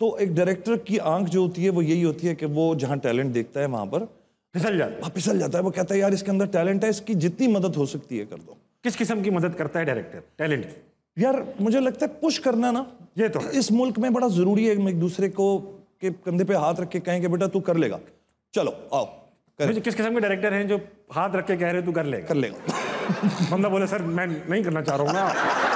तो एक डायरेक्टर की आंख जो होती है वो यही होती है कि वो जहाँ टैलेंट देखता है वहाँ पर फिसल जाता है हाँ, फिसल जाता है वो कहता है यार इसके अंदर टैलेंट है इसकी जितनी मदद हो सकती है कर दो किस किस्म की मदद करता है डायरेक्टर टैलेंट यार मुझे लगता है पुश करना ना ये तो इस मुल्क में बड़ा ज़रूरी है एक दूसरे को के कंधे पे हाथ रख के कहें कि बेटा तू कर लेगा चलो आओ कर किस किस्म के डायरेक्टर हैं जो हाथ रख के कह रहे तू कर ले कर लेगा बंदा बोले सर मैं नहीं करना चाह रहा हूँ ना